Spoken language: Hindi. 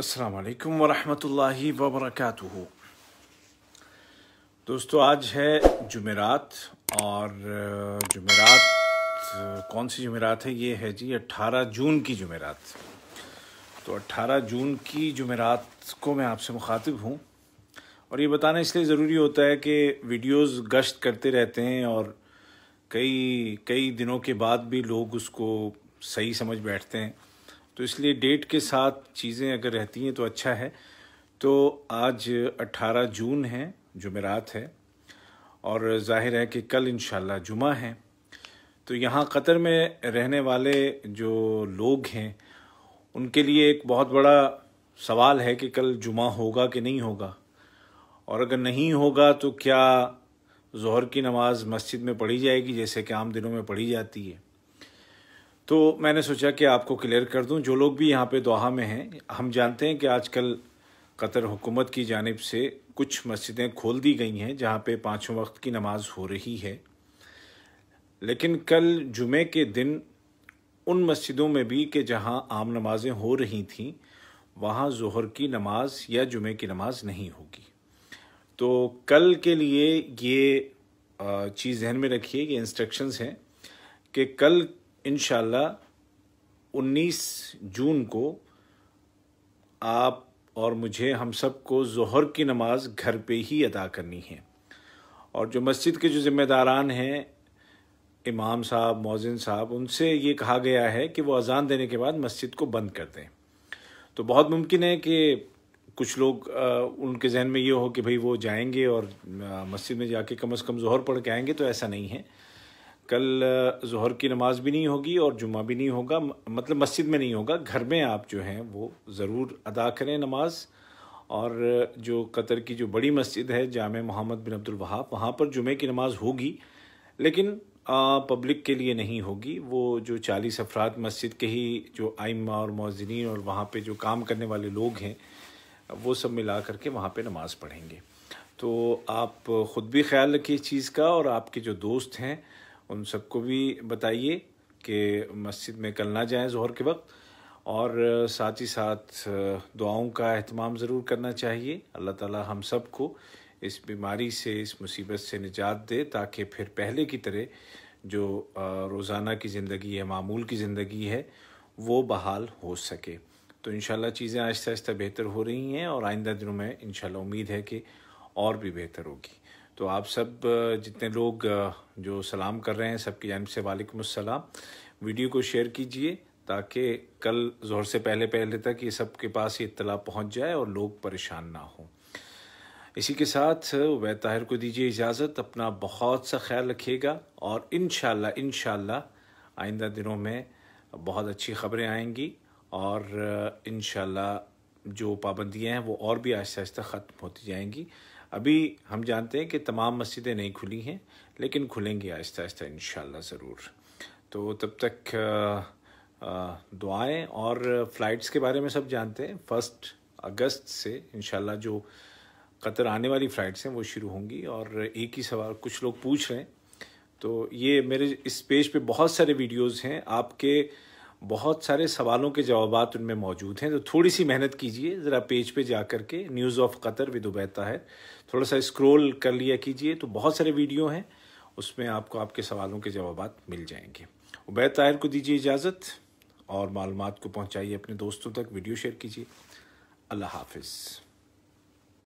अस्सलाम वालेकुम वरहमतुल्लाहि दोस्तों आज है जुमेरात और जुमेरात कौन सी जुमेरात है ये है जी 18 जून की जुमेरात तो 18 जून की जुमेरात को मैं आपसे मुखातिब हूँ और ये बताना इसलिए ज़रूरी होता है कि वीडियोस गश्त करते रहते हैं और कई कई दिनों के बाद भी लोग उसको सही समझ बैठते हैं तो इसलिए डेट के साथ चीज़ें अगर रहती हैं तो अच्छा है तो आज 18 जून है जुमेरात है और जाहिर है कि कल इन जुमा है तो यहाँ कतर में रहने वाले जो लोग हैं उनके लिए एक बहुत बड़ा सवाल है कि कल जुमा होगा कि नहीं होगा और अगर नहीं होगा तो क्या जहर की नमाज़ मस्जिद में पढ़ी जाएगी जैसे कि आम दिनों में पढ़ी जाती है तो मैंने सोचा कि आपको क्लियर कर दूं जो लोग भी यहाँ पे दोहा में हैं हम जानते हैं कि आजकल कतर हुकूमत की जानब से कुछ मस्जिदें खोल दी गई हैं जहाँ पे पाँचों वक्त की नमाज हो रही है लेकिन कल जुमे के दिन उन मस्जिदों में भी कि जहाँ आम नमाज़ें हो रही थीं वहाँ जहर की नमाज या जुमे की नमाज नहीं होगी तो कल के लिए ये चीज़ जहन में रखिए ये इंस्ट्रक्शंस हैं कि कल इन 19 जून को आप और मुझे हम सबको जहर की नमाज घर पे ही अदा करनी है और जो मस्जिद के जो ज़िम्मेदारान हैं इमाम साहब मौजिन साहब उनसे ये कहा गया है कि वो अज़ान देने के बाद मस्जिद को बंद कर दें तो बहुत मुमकिन है कि कुछ लोग उनके जहन में ये हो कि भाई वो जाएंगे और मस्जिद में जाके कम अज़ कम जहर पढ़ के आएंगे तो ऐसा नहीं है कल जहर की नमाज भी नहीं होगी और जुम्मा भी नहीं होगा मतलब मस्जिद में नहीं होगा घर में आप जो हैं वो ज़रूर अदा करें नमाज और जो कतर की जो बड़ी मस्जिद है जाम मोहम्मद बिन अब्दुल वहाब वहाँ पर जुमे की नमाज होगी लेकिन आ, पब्लिक के लिए नहीं होगी वो जो चालीस अफराद मस्जिद के ही जो आइमा और मौजनिन और वहाँ पे जो काम करने वाले लोग हैं वो सब मिला करके वहाँ पे नमाज़ पढ़ेंगे तो आप ख़ुद भी ख्याल रखिए इस चीज़ का और आपके जो दोस्त हैं उन सबको भी बताइए कि मस्जिद में कल ना जाएं जहर के वक्त और साथ ही साथ दुआओं का अहतमाम ज़रूर करना चाहिए अल्लाह ताला हम सब को इस बीमारी से इस मुसीबत से निजात दे ताकि फिर पहले की तरह जो रोज़ाना की ज़िंदगी है मामूल की ज़िंदगी है वो बहाल हो सके तो इन चीज़ें आहिस्ता आहिस्ता बेहतर हो रही हैं और आइंदा दिनों में इन उम्मीद है कि और भी बेहतर होगी तो आप सब जितने लोग जो सलाम कर रहे हैं सबकी जानब से वालेकुम अस्सलाम वीडियो को शेयर कीजिए ताकि कल जोर से पहले पहले तक ये सब के पास ये इतला पहुँच जाए और लोग परेशान ना हों इसी के साथ वह ताहिर को दीजिए इजाज़त अपना बहुत सा ख्याल रखिएगा और इन इन आइंदा दिनों में बहुत अच्छी खबरें आएंगी और इन जो पाबंदियाँ हैं वो और भी आहिस्ता आहिस्ता ख़त्म होती जाएंगी अभी हम जानते हैं कि तमाम मस्जिदें नहीं खुली हैं लेकिन खुलेंगी आहिस्ता आहिस्ता इन ज़रूर तो तब तक दुआएं और फ़्लाइट्स के बारे में सब जानते हैं फर्स्ट अगस्त से इन जो कतर आने वाली फ़्लाइट्स हैं वो शुरू होंगी और एक ही सवाल कुछ लोग पूछ रहे हैं तो ये मेरे इस पेज पे बहुत सारे वीडियोस हैं आपके बहुत सारे सवालों के जवाब उनमें मौजूद हैं तो थोड़ी सी मेहनत कीजिए ज़रा पेज पे जा कर के न्यूज़ ऑफ कतर विद उबैता है थोड़ा सा स्क्रॉल कर लिया कीजिए तो बहुत सारे वीडियो हैं उसमें आपको आपके सवालों के जवाब मिल जाएंगे उबैद ताहिर को दीजिए इजाज़त और मालूम को पहुँचाइए अपने दोस्तों तक वीडियो शेयर कीजिए अल्लाह हाफिज़